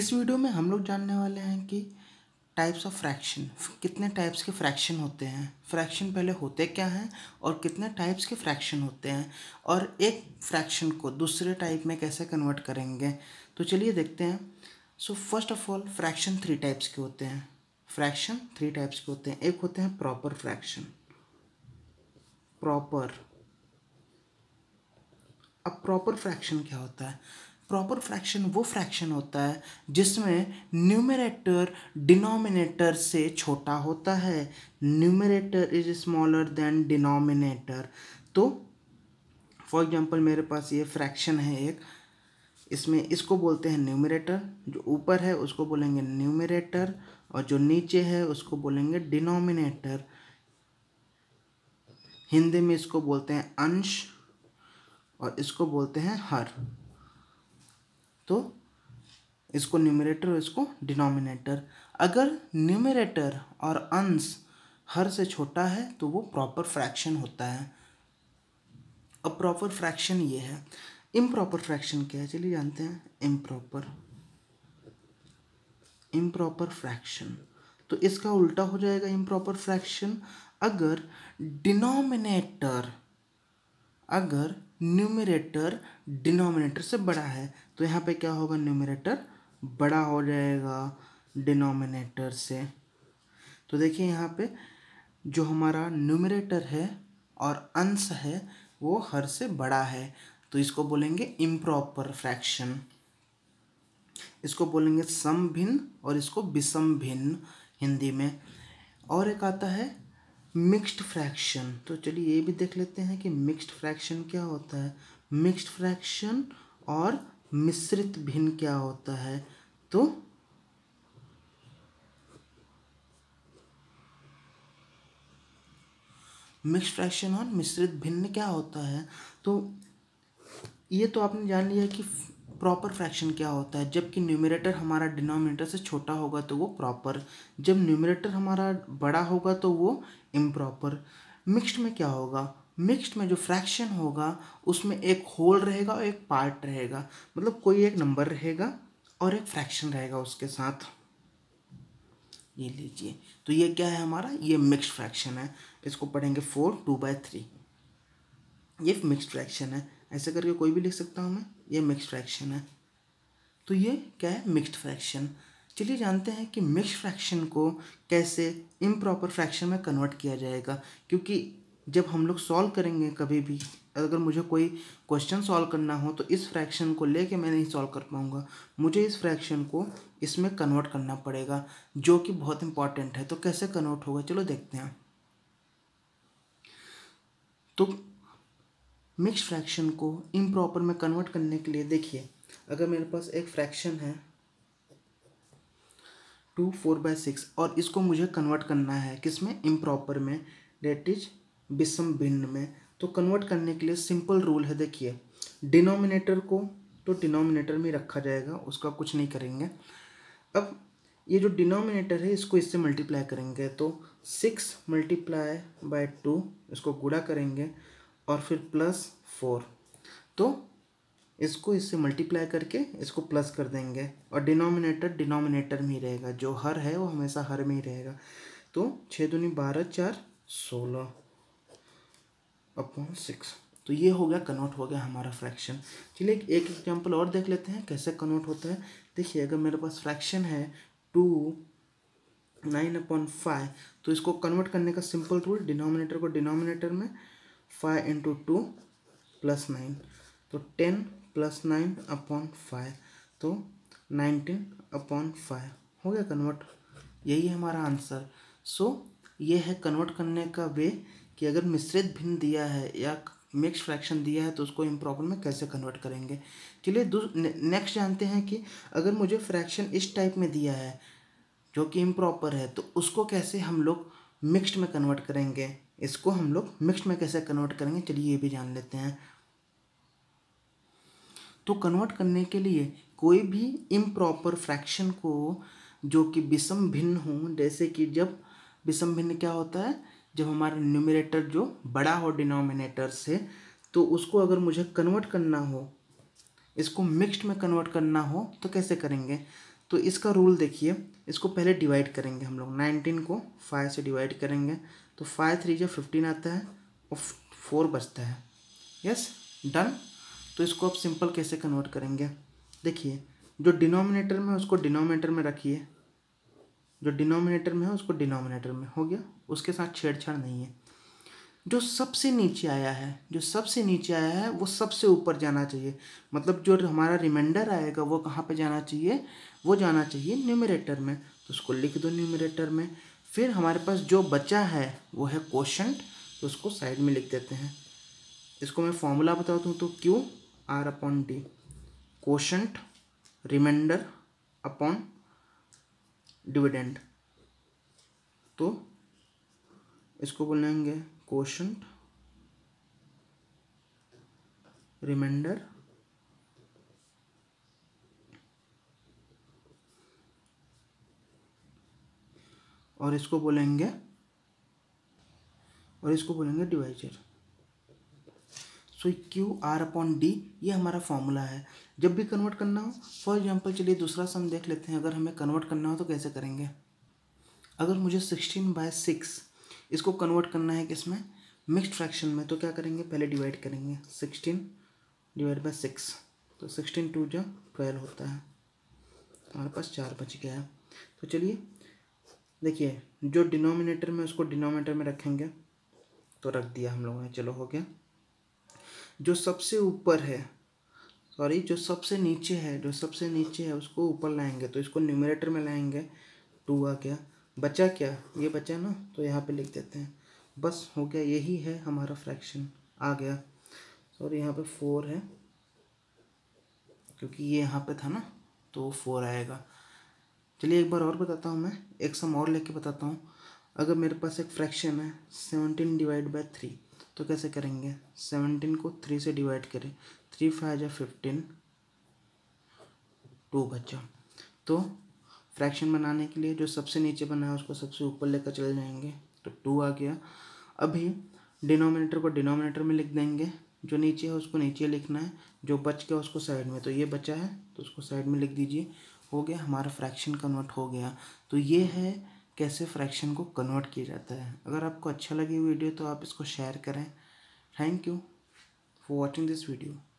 इस वीडियो में हम लोग जानने वाले हैं कि टाइप्स ऑफ फ्रैक्शन कितने टाइप्स के फ्रैक्शन होते हैं फ्रैक्शन पहले होते क्या हैं और कितने टाइप्स के फ्रैक्शन होते हैं और एक फ्रैक्शन को दूसरे टाइप में कैसे कन्वर्ट करेंगे तो चलिए देखते हैं so first of all fraction three types के होते हैं फ्रैक्शन थ्री टाइप्स के होते हैं एक होते हैं प्रॉपर फ्रैक्शन प्रॉपर अब प्रॉपर फ्रैक्शन क्या होता है प्रॉपर फ्रैक्शन वो फ्रैक्शन होता है जिसमें न्यूमरेटर डिनोमिनेटर से छोटा होता है numerator is smaller than denominator तो फॉर एग्जांपल मेरे पास ये फ्रैक्शन है एक इसमें इसको बोलते हैं न्यूमरेटर जो ऊपर है उसको बोलेंगे न्यूमरेटर और जो नीचे है उसको बोलेंगे डिनोमिनेटर हिंदी में इसको बोलते हैं अंश और इसको बोलते हैं हर तो इसको न्यूमरेटर और इसको डिनोमिनेटर अगर न्यूमरेटर और अंश हर से छोटा है तो वो प्रॉपर फ्रैक्शन होता है अब प्रॉपर फ्रैक्शन ये है इम्प्रॉपर फ्रैक्शन क्या है चलिए जानते हैं इम्प्रॉपर इम्प्रॉपर फ्रैक्शन तो इसका उल्टा हो जाएगा इम्प्रॉपर फ्रैक्शन अगर डिनोमिनेटर अगर न्यूमरेटर डिनोमिनेटर से बड़ा है तो यहाँ पे क्या होगा न्यूमरेटर बड़ा हो जाएगा डिनोमिनेटर से तो देखिए यहाँ पे जो हमारा न्यूमरेटर है और अंश है वो हर से बड़ा है तो इसको बोलेंगे इम्प्रॉपर फ्रैक्शन इसको बोलेंगे सम भिन्न और इसको विषम भिन्न हिंदी में और एक आता है मिक्स्ड फ्रैक्शन तो चलिए ये भी देख लेते हैं कि मिक्स्ड फ्रैक्शन क्या होता है मिक्स्ड फ्रैक्शन और मिश्रित भिन्न क्या होता है तो मिक्स फ्रैक्शन और मिश्रित भिन्न क्या होता है तो ये तो आपने जान लिया कि प्रॉपर फ्रैक्शन क्या होता है जबकि न्यूमिनेटर हमारा डिनोमिनेटर से छोटा होगा तो वो प्रॉपर जब न्यूमिनेटर हमारा बड़ा होगा तो वो इम्प्रॉपर मिक्स्ड में क्या होगा मिक्सड में जो फ्रैक्शन होगा उसमें एक होल रहेगा और एक पार्ट रहेगा मतलब कोई एक नंबर रहेगा और एक फ्रैक्शन रहेगा उसके साथ ये लीजिए तो ये क्या है हमारा ये मिक्स्ड फ्रैक्शन है इसको पढ़ेंगे फोर टू बाय थ्री ये मिक्स्ड फ्रैक्शन है ऐसे करके कोई भी लिख सकता हूँ मैं ये मिक्स फ्रैक्शन है तो ये क्या है मिक्स्ड फ्रैक्शन चलिए जानते हैं कि मिक्स फ्रैक्शन को कैसे इम्प्रॉपर फ्रैक्शन में कन्वर्ट किया जाएगा क्योंकि जब हम लोग सॉल्व करेंगे कभी भी अगर मुझे कोई क्वेश्चन सॉल्व करना हो तो इस फ्रैक्शन को लेके मैं नहीं सॉल्व कर पाऊँगा मुझे इस फ्रैक्शन को इसमें कन्वर्ट करना पड़ेगा जो कि बहुत इंपॉर्टेंट है तो कैसे कन्वर्ट होगा चलो देखते हैं तो मिक्स फ्रैक्शन को इम्प्रॉपर में कन्वर्ट करने के लिए देखिए अगर मेरे पास एक फ्रैक्शन है टू फोर बाय सिक्स और इसको मुझे कन्वर्ट करना है किस में इम्प्रॉपर में डेट इज विषम भिन्न में तो कन्वर्ट करने के लिए सिंपल रूल है देखिए डिनोमिनेटर को तो डिनोमिनेटर में रखा जाएगा उसका कुछ नहीं करेंगे अब ये जो डिनोमिनेटर है इसको इससे मल्टीप्लाई करेंगे तो सिक्स मल्टीप्लाई बाय टू इसको गुड़ा करेंगे और फिर प्लस फोर तो इसको इससे मल्टीप्लाई करके इसको प्लस कर देंगे और डिनोमिनेटर डिनोमिनेटर में ही रहेगा जो हर है वो हमेशा हर में ही रहेगा तो छः दूनी बारह चार सोलह अपॉन सिक्स तो ये हो गया कन्वर्ट हो गया हमारा फ्रैक्शन चलिए एक एग्जांपल और देख लेते हैं कैसे कन्वर्ट होता है देखिए अगर मेरे पास फ्रैक्शन है टू नाइन अपॉइंट फाइव तो इसको कन्वर्ट करने का सिंपल रूल डिनोमिनेटर को डिनोमिनेटर में five into two plus nine तो ten plus nine upon five तो नाइनटीन अपॉन फाइव हो गया कन्वर्ट यही है हमारा आंसर सो ये है कन्वर्ट करने का वे कि अगर मिश्रित भिन्न दिया है या मिक्स फ्रैक्शन दिया है तो उसको इम्प्रॉपर में कैसे कन्वर्ट करेंगे चलिए नेक्स्ट जानते हैं कि अगर मुझे फ्रैक्शन इस टाइप में दिया है जो कि इम्प्रॉपर है तो उसको कैसे हम लोग मिक्स्ड में कन्वर्ट करेंगे इसको हम लोग मिक्सड में कैसे कन्वर्ट करेंगे चलिए ये भी जान लेते हैं तो कन्वर्ट करने के लिए कोई भी इम्प्रॉपर फ्रैक्शन को जो कि विषम भिन्न हो जैसे कि जब विषम भिन्न क्या होता है जब हमारा न्यूमिनेटर जो बड़ा हो डिनोमिनेटर से तो उसको अगर मुझे कन्वर्ट करना हो इसको मिक्स्ड में कन्वर्ट करना हो तो कैसे करेंगे तो इसका रूल देखिए इसको पहले डिवाइड करेंगे हम लोग नाइनटीन को फाइव से डिवाइड करेंगे तो फाइव थ्री जो फिफ्टीन आता है और फोर बचता है यस डन तो इसको आप सिंपल कैसे कन्वर्ट करेंगे देखिए जो डिनोमिनेटर में है उसको डिनोमिनेटर में रखिए जो डिनोमिनेटर में है उसको डिनोमिनेटर में हो गया उसके साथ छेड़छाड़ नहीं है जो सबसे नीचे आया है जो सबसे नीचे आया है वो सबसे ऊपर जाना चाहिए मतलब जो हमारा रिमाइंडर आएगा वो कहाँ पे जाना चाहिए वो जाना चाहिए न्यूमिरेटर में तो उसको लिख दो न्यूमरेटर में फिर हमारे पास जो बचा है वो है क्वेश्चन तो उसको साइड में लिख देते हैं इसको मैं फॉर्मूला बता दूँ तो Q R upon D quotient remainder upon dividend तो इसको बोलेंगे quotient remainder और इसको बोलेंगे और इसको बोलेंगे divisor so Q R upon D ये हमारा फॉर्मूला है जब भी कन्वर्ट करना हो फॉर एग्जांपल चलिए दूसरा सम देख लेते हैं अगर हमें कन्वर्ट करना हो तो कैसे करेंगे अगर मुझे सिक्सटीन बाय सिक्स इसको कन्वर्ट करना है किसमें मिक्सड फ्रैक्शन में तो क्या करेंगे पहले डिवाइड करेंगे सिक्सटीन डिवाइड बाई सिक्स तो सिक्सटीन टू जो ट्वेल्व होता है तो हमारे पास चार बच गया है तो चलिए देखिए जो डिनोमिनेटर में उसको डिनोमिनेटर में रखेंगे तो रख दिया हम लोगों ने चलो हो गया जो सबसे ऊपर है सॉरी जो सबसे नीचे है जो सबसे नीचे है उसको ऊपर लाएंगे तो इसको न्यूमिनेटर में लाएंगे टू आ गया बचा क्या ये बचा ना तो यहाँ पे लिख देते हैं बस हो गया यही है हमारा फ्रैक्शन आ गया और यहाँ पे फोर है क्योंकि ये यहाँ पे था ना तो फोर आएगा चलिए एक बार और बताता हूँ मैं एक सम और लेके बताता हूँ अगर मेरे पास एक फ्रैक्शन है सेवनटीन डिवाइड बाय थ्री तो कैसे करेंगे सेवनटीन को थ्री से डिवाइड करें थ्री फाइव या फिफ्टीन टू बचा तो फ्रैक्शन बनाने के लिए जो सबसे नीचे बना है उसको सबसे ऊपर लेकर चले जाएंगे तो टू आ गया अभी डिनोमिनेटर को डिनोमिनेटर में लिख देंगे जो नीचे है उसको नीचे लिखना है जो बच गया उसको साइड में तो ये बचा है तो उसको साइड में लिख दीजिए हो गया हमारा फ्रैक्शन कन्वर्ट हो गया तो ये है कैसे फ्रैक्शन को कन्वर्ट किया जाता है अगर आपको अच्छा लगे वीडियो तो आप इसको शेयर करें thank you for watching this video